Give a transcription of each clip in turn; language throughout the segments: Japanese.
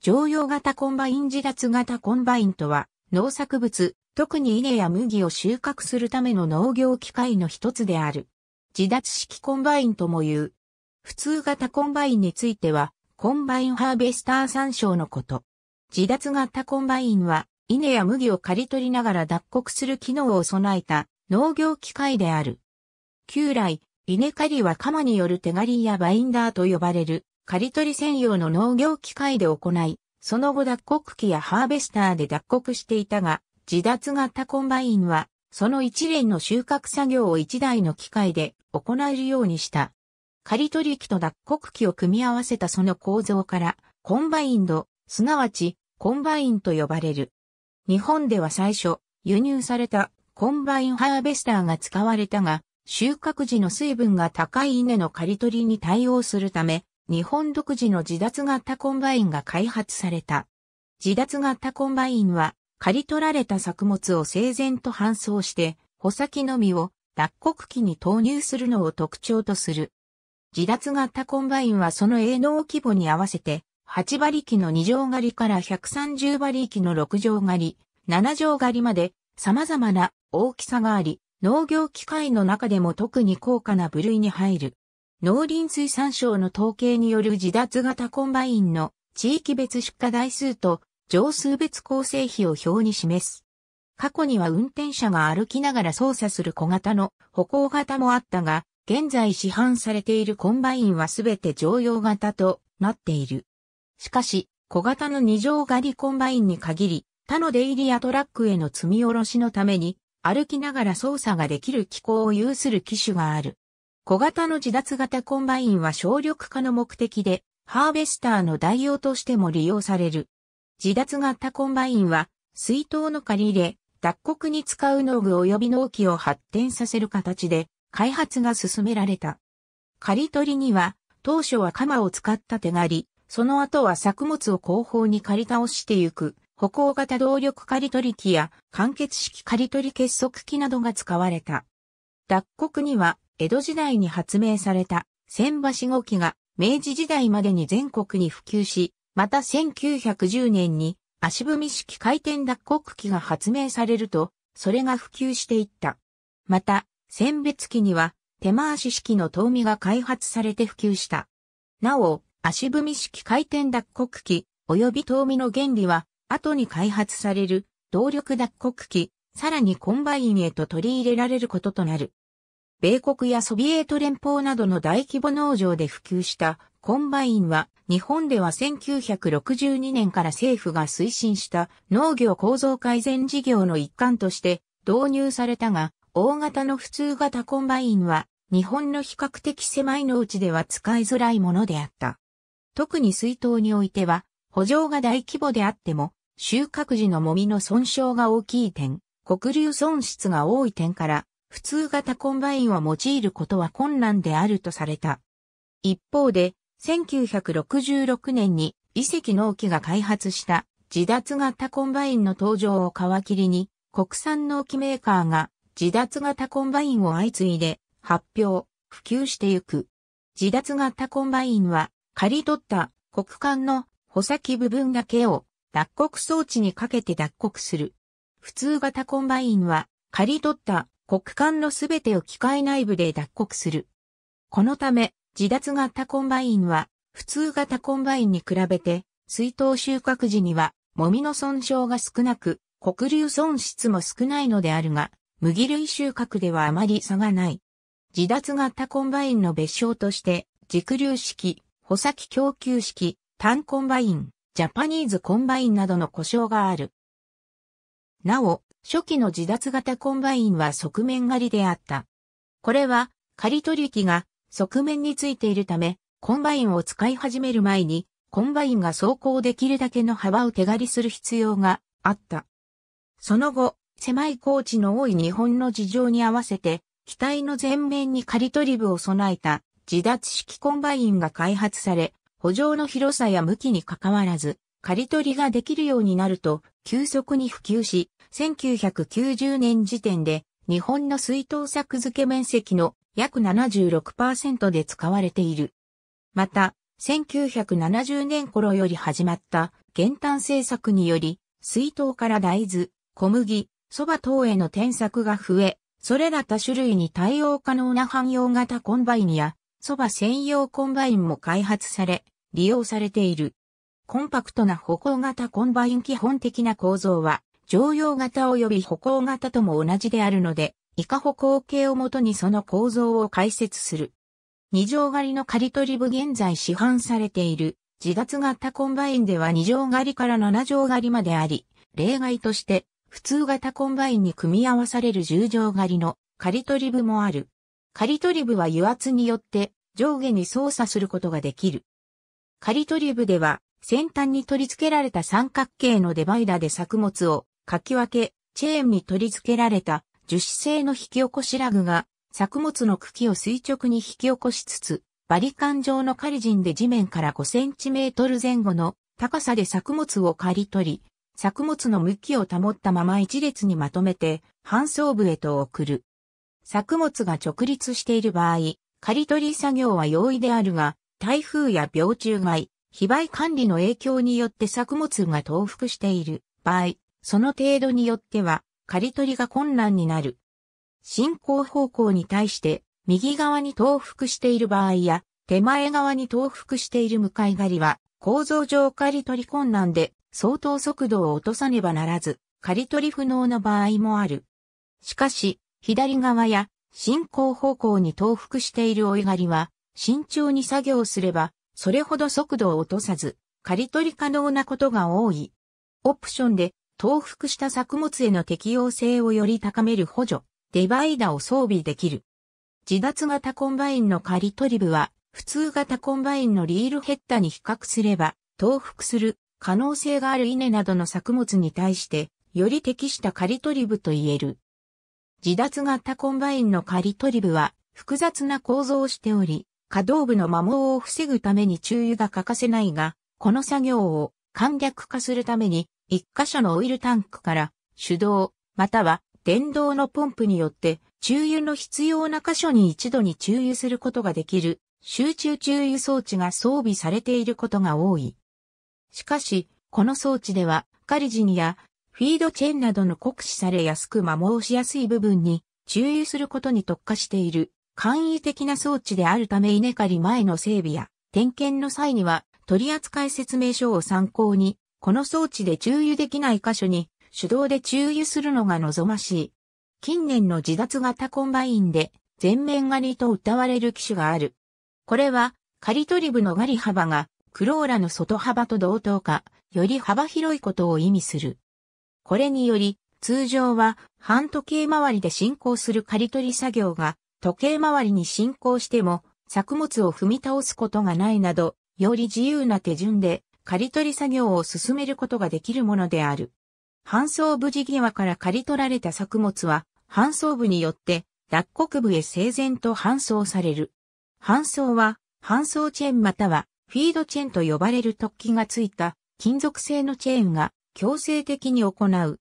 常用型コンバイン自立型コンバインとは、農作物、特に稲や麦を収穫するための農業機械の一つである。自立式コンバインとも言う。普通型コンバインについては、コンバインハーベスター参照のこと。自立型コンバインは、稲や麦を刈り取りながら脱穀する機能を備えた農業機械である。旧来、稲刈りは鎌による手刈りやバインダーと呼ばれる刈り取り専用の農業機械で行い、その後脱穀機やハーベスターで脱穀していたが、自脱型コンバインは、その一連の収穫作業を一台の機械で行えるようにした。刈り取り機と脱穀機を組み合わせたその構造から、コンバインド、すなわち、コンバインと呼ばれる。日本では最初、輸入されたコンバインハーベスターが使われたが、収穫時の水分が高い稲の刈り取りに対応するため、日本独自の自脱型コンバインが開発された。自脱型コンバインは、刈り取られた作物を整然と搬送して、穂先のみを脱穀機に投入するのを特徴とする。自脱型コンバインはその営農規模に合わせて、8馬力の2乗狩りから130馬力の6乗狩り、7乗狩りまで様々な大きさがあり、農業機械の中でも特に高価な部類に入る。農林水産省の統計による自脱型コンバインの地域別出荷台数と乗数別構成比を表に示す。過去には運転者が歩きながら操作する小型の歩行型もあったが、現在市販されているコンバインはすべて乗用型となっている。しかし、小型の二乗狩りコンバインに限り、他の出入りやトラックへの積み下ろしのために、歩きながら操作ができる機構を有する機種がある。小型の自脱型コンバインは省力化の目的で、ハーベスターの代用としても利用される。自脱型コンバインは、水筒の借り入れ、脱穀に使う農具及び農機を発展させる形で、開発が進められた。刈り取りには、当初は鎌を使った手刈り、その後は作物を後方に刈り倒してゆく、歩行型動力刈り取り機や、完結式刈り取り結束機などが使われた。脱穀には、江戸時代に発明された千橋五機が明治時代までに全国に普及し、また1910年に足踏み式回転脱穀機が発明されると、それが普及していった。また、選別機には手回し式の遠見が開発されて普及した。なお、足踏み式回転脱穀機及び遠見の原理は、後に開発される動力脱穀機、さらにコンバインへと取り入れられることとなる。米国やソビエト連邦などの大規模農場で普及したコンバインは日本では1962年から政府が推進した農業構造改善事業の一環として導入されたが大型の普通型コンバインは日本の比較的狭い農地では使いづらいものであった。特に水筒においては補助が大規模であっても収穫時のもみの損傷が大きい点、黒流損失が多い点から普通型コンバインは用いることは困難であるとされた。一方で、1966年に遺跡農機が開発した自脱型コンバインの登場を皮切りに、国産農機メーカーが自脱型コンバインを相次いで発表、普及してゆく。自脱型コンバインは、刈り取った国間の穂先部分だけを脱穀装置にかけて脱穀する。普通型コンバインは、刈り取った国間のすべてを機械内部で脱穀する。このため、自脱型コンバインは、普通型コンバインに比べて、水筒収穫時には、もみの損傷が少なく、黒流損失も少ないのであるが、麦類収穫ではあまり差がない。自脱型コンバインの別称として、軸流式、穂先供給式、単コンバイン、ジャパニーズコンバインなどの故障がある。なお、初期の自脱型コンバインは側面狩りであった。これは、刈取機が側面についているため、コンバインを使い始める前に、コンバインが走行できるだけの幅を手刈りする必要があった。その後、狭い高地の多い日本の事情に合わせて、機体の前面に刈取り部を備えた自脱式コンバインが開発され、補助の広さや向きにかかわらず、刈取りができるようになると、急速に普及し、1990年時点で日本の水筒作付け面積の約76%で使われている。また、1970年頃より始まった減反政策により、水筒から大豆、小麦、蕎麦等への転作が増え、それら多種類に対応可能な汎用型コンバインや、蕎麦専用コンバインも開発され、利用されている。コンパクトな歩行型コンバイン基本的な構造は、常用型及び歩行型とも同じであるので、以下歩行形をもとにその構造を解説する。二乗狩りの刈り取り部現在市販されている自脱型コンバインでは二乗狩りから七乗狩りまであり、例外として普通型コンバインに組み合わされる十乗狩りの刈り取り部もある。刈り取り部は油圧によって上下に操作することができる。刈り取り部では先端に取り付けられた三角形のデバイダで作物をかき分け、チェーンに取り付けられた樹脂製の引き起こしラグが作物の茎を垂直に引き起こしつつ、バリカン状の仮陣で地面から5センチメートル前後の高さで作物を刈り取り、作物の向きを保ったまま一列にまとめて、搬送部へと送る。作物が直立している場合、刈り取り作業は容易であるが、台風や病虫害、非売管理の影響によって作物が倒伏している場合、その程度によっては、刈り取りが困難になる。進行方向に対して、右側に倒伏している場合や、手前側に倒伏している向かい刈りは、構造上刈り取り困難で、相当速度を落とさねばならず、刈り取り不能の場合もある。しかし、左側や進行方向に倒伏している追い刈りは、慎重に作業すれば、それほど速度を落とさず、刈り取り可能なことが多い。オプションで、投覆した作物への適用性をより高める補助、デバイダを装備できる。自脱型コンバインの刈り取り部は、普通型コンバインのリールヘッダに比較すれば、投覆する可能性がある稲などの作物に対して、より適した刈り取り部と言える。自脱型コンバインの刈り取り部は、複雑な構造をしており、可動部の摩耗を防ぐために注油が欠かせないが、この作業を簡略化するために、一箇所のオイルタンクから手動、または電動のポンプによって、注油の必要な箇所に一度に注油することができる集中注油装置が装備されていることが多い。しかし、この装置ではカリジンやフィードチェーンなどの酷使されやすく摩耗しやすい部分に注油することに特化している簡易的な装置であるため稲刈り前の整備や点検の際には取扱説明書を参考に、この装置で注油できない箇所に手動で注油するのが望ましい。近年の自脱型コンバインで全面狩りと謳われる機種がある。これは刈り取り部の狩り幅がクローラの外幅と同等か、より幅広いことを意味する。これにより、通常は半時計回りで進行する刈り取り作業が時計回りに進行しても、作物を踏み倒すことがないなど、より自由な手順で、刈り取り作業を進めることができるものである。搬送部事際から刈り取られた作物は、搬送部によって、脱穀部へ整然と搬送される。搬送は、搬送チェーンまたは、フィードチェーンと呼ばれる突起がついた、金属製のチェーンが、強制的に行う。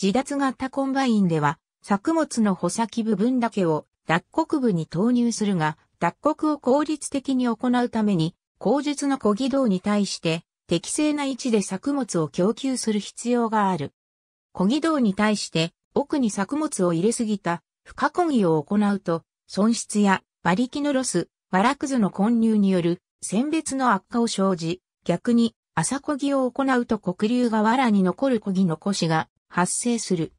自脱型コンバインでは、作物の穂先部分だけを脱穀部に投入するが、脱穀を効率的に行うために、口述の小義道に対して適正な位置で作物を供給する必要がある。小義道に対して奥に作物を入れすぎた深小義を行うと損失や馬力のロス、バラくずの混入による選別の悪化を生じ、逆に朝小義を行うと黒流が藁に残る小義の腰が発生する。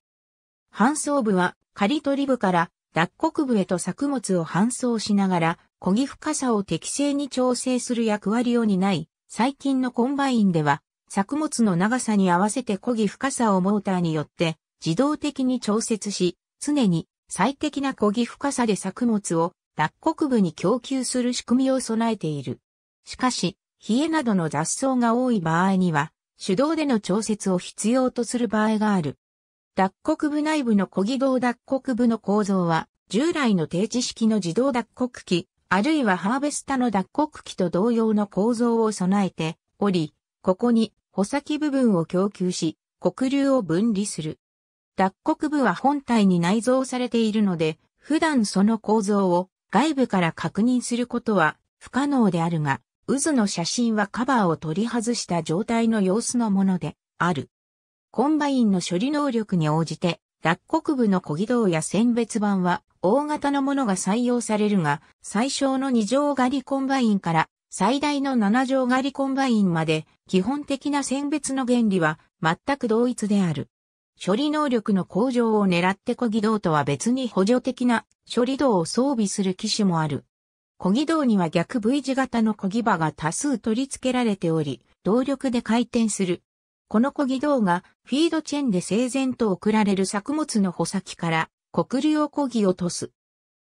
搬送部は刈取部から脱穀部へと作物を搬送しながら、漕ぎ深さを適正に調整する役割を担い、最近のコンバインでは、作物の長さに合わせて漕ぎ深さをモーターによって自動的に調節し、常に最適な漕ぎ深さで作物を脱穀部に供給する仕組みを備えている。しかし、冷えなどの雑草が多い場合には、手動での調節を必要とする場合がある。脱穀部内部の小軌道脱穀部の構造は、従来の定置式の自動脱穀機、あるいはハーベスタの脱穀機と同様の構造を備えており、ここに穂先部分を供給し、黒流を分離する。脱穀部は本体に内蔵されているので、普段その構造を外部から確認することは不可能であるが、渦の写真はカバーを取り外した状態の様子のものである。コンバインの処理能力に応じて、脱穀部の小木道や選別板は大型のものが採用されるが、最小の2乗狩りコンバインから最大の7乗狩りコンバインまで基本的な選別の原理は全く同一である。処理能力の向上を狙って小木道とは別に補助的な処理道を装備する機種もある。小木道には逆 V 字型の小木場が多数取り付けられており、動力で回転するこの小木銅がフィードチェンで整然と送られる作物の穂先から黒竜小木をとす。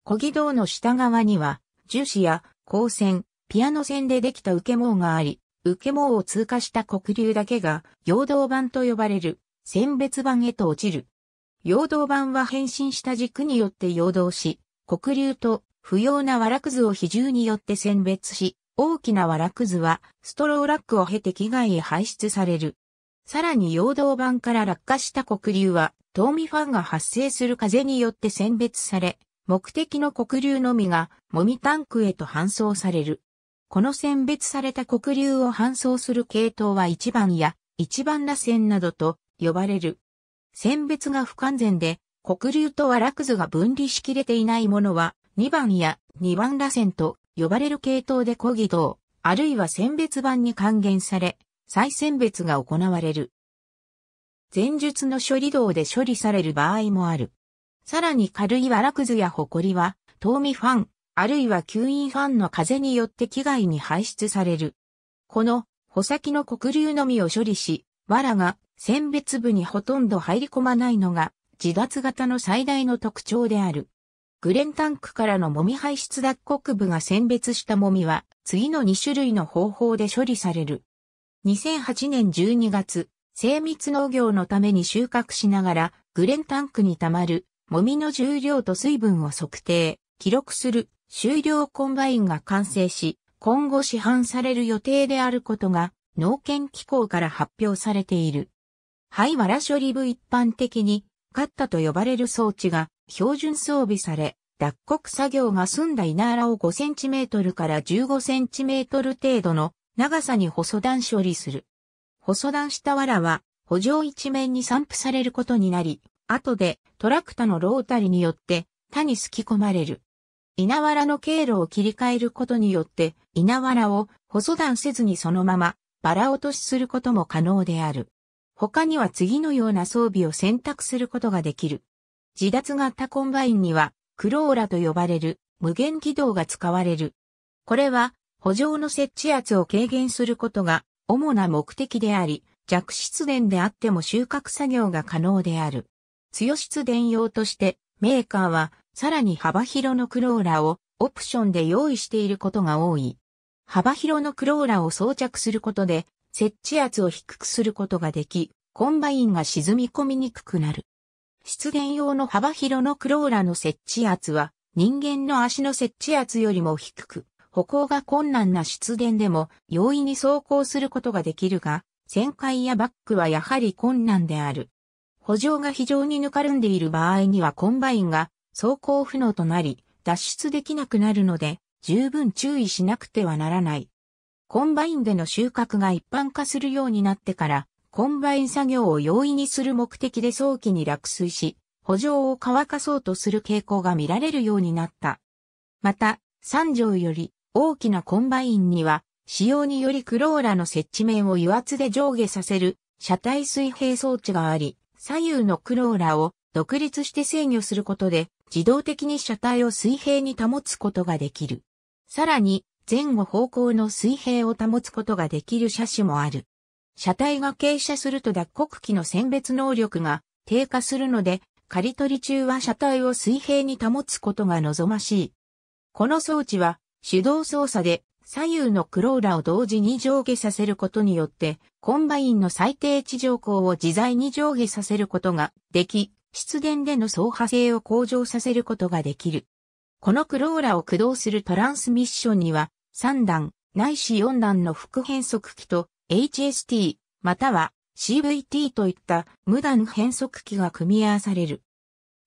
小木銅の下側には樹脂や光線、ピアノ線でできた受け網があり、受け網を通過した黒竜だけが陽動板と呼ばれる選別板へと落ちる。陽動板は変身した軸によって陽動し、黒竜と不要な藁くずを比重によって選別し、大きな藁くずはストローラックを経て機外へ排出される。さらに陽動板から落下した黒流は、遠見ファンが発生する風によって選別され、目的の黒流のみが、もみタンクへと搬送される。この選別された黒流を搬送する系統は1番や1番螺旋などと呼ばれる。選別が不完全で、黒流とは落図が分離しきれていないものは2番や2番螺旋と呼ばれる系統で小軌道、あるいは選別版に還元され、再選別が行われる。前述の処理道で処理される場合もある。さらに軽い藁くずやホコリは、遠見ファン、あるいは吸引ファンの風によって機外に排出される。この、穂先の黒流のみを処理し、藁が選別部にほとんど入り込まないのが、自脱型の最大の特徴である。グレンタンクからのもみ排出脱穀部が選別したもみは、次の2種類の方法で処理される。2008年12月、精密農業のために収穫しながら、グレンタンクに溜まる、もみの重量と水分を測定、記録する、終了コンバインが完成し、今後市販される予定であることが、農研機構から発表されている。灰藁処理部一般的に、カッタと呼ばれる装置が標準装備され、脱穀作業が済んだ稲荒を5センチメートルから15センチメートル程度の長さに細段処理する。細段した藁は、補助一面に散布されることになり、後でトラクタのロータリによって他にすき込まれる。稲らの経路を切り替えることによって、稲らを細段せずにそのまま、バラ落としすることも可能である。他には次のような装備を選択することができる。自脱型コンバインには、クローラと呼ばれる無限軌道が使われる。これは補助の設置圧を軽減することが主な目的であり、弱湿電であっても収穫作業が可能である。強湿電用としてメーカーはさらに幅広のクローラーをオプションで用意していることが多い。幅広のクローラーを装着することで設置圧を低くすることができ、コンバインが沈み込みにくくなる。湿電用の幅広のクローラーの設置圧は人間の足の設置圧よりも低く、歩行が困難な出電でも容易に走行することができるが、旋回やバックはやはり困難である。補助が非常にぬかるんでいる場合にはコンバインが走行不能となり、脱出できなくなるので、十分注意しなくてはならない。コンバインでの収穫が一般化するようになってから、コンバイン作業を容易にする目的で早期に落水し、補助を乾かそうとする傾向が見られるようになった。また、三条より大きなコンバインには、使用によりクローラの設置面を油圧で上下させる車体水平装置があり、左右のクローラを独立して制御することで自動的に車体を水平に保つことができる。さらに前後方向の水平を保つことができる車種もある。車体が傾斜すると脱穀機の選別能力が低下するので、刈り取り中は車体を水平に保つことが望ましい。この装置は手動操作で左右のクローラを同時に上下させることによって、コンバインの最低地上高を自在に上下させることができ、出電での走破性を向上させることができる。このクローラを駆動するトランスミッションには、3段、ないし4段の副変速機と HST、または CVT といった無段変速機が組み合わされる。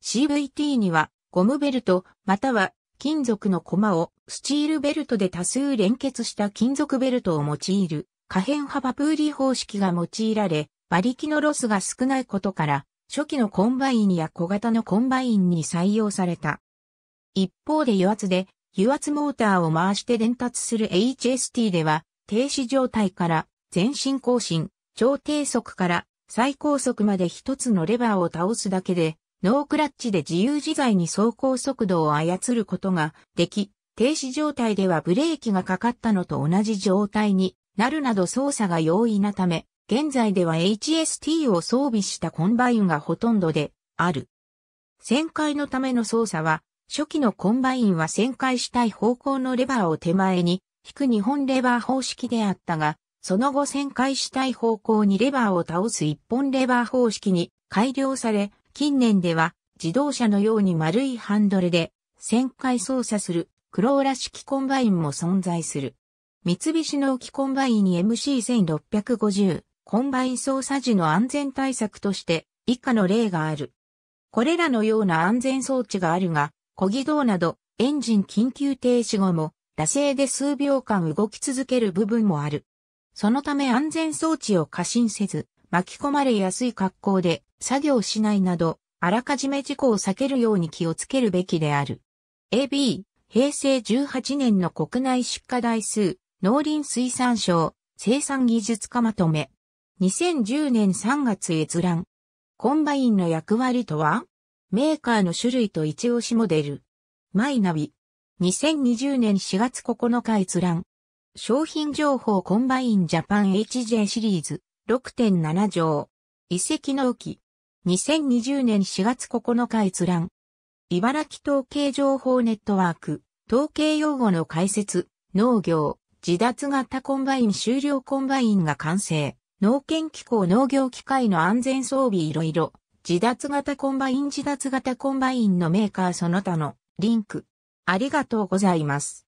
CVT にはゴムベルト、または金属の駒をスチールベルトで多数連結した金属ベルトを用いる可変幅プーリー方式が用いられ、馬力のロスが少ないことから、初期のコンバインや小型のコンバインに採用された。一方で油圧で、油圧モーターを回して伝達する HST では、停止状態から前進更新、超低速から最高速まで一つのレバーを倒すだけで、ノークラッチで自由自在に走行速度を操ることができ、停止状態ではブレーキがかかったのと同じ状態になるなど操作が容易なため、現在では HST を装備したコンバインがほとんどである。旋回のための操作は、初期のコンバインは旋回したい方向のレバーを手前に引く日本レバー方式であったが、その後旋回したい方向にレバーを倒す一本レバー方式に改良され、近年では自動車のように丸いハンドルで旋回操作するクローラ式コンバインも存在する。三菱農機コンバイン MC1650 コンバイン操作時の安全対策として以下の例がある。これらのような安全装置があるが、小技道などエンジン緊急停止後も惰性で数秒間動き続ける部分もある。そのため安全装置を過信せず、巻き込まれやすい格好で作業しないなど、あらかじめ事故を避けるように気をつけるべきである。AB、平成18年の国内出荷台数、農林水産省、生産技術化まとめ。2010年3月閲覧。コンバインの役割とはメーカーの種類と一押しモデル。マイナビ。2020年4月9日閲覧。商品情報コンバインジャパン HJ シリーズ6.7条。遺跡の浮き。2020年4月9日閲覧。茨城統計情報ネットワーク、統計用語の解説、農業、自脱型コンバイン終了コンバインが完成。農研機構農業機械の安全装備いろいろ。自脱型コンバイン自脱型コンバインのメーカーその他のリンク。ありがとうございます。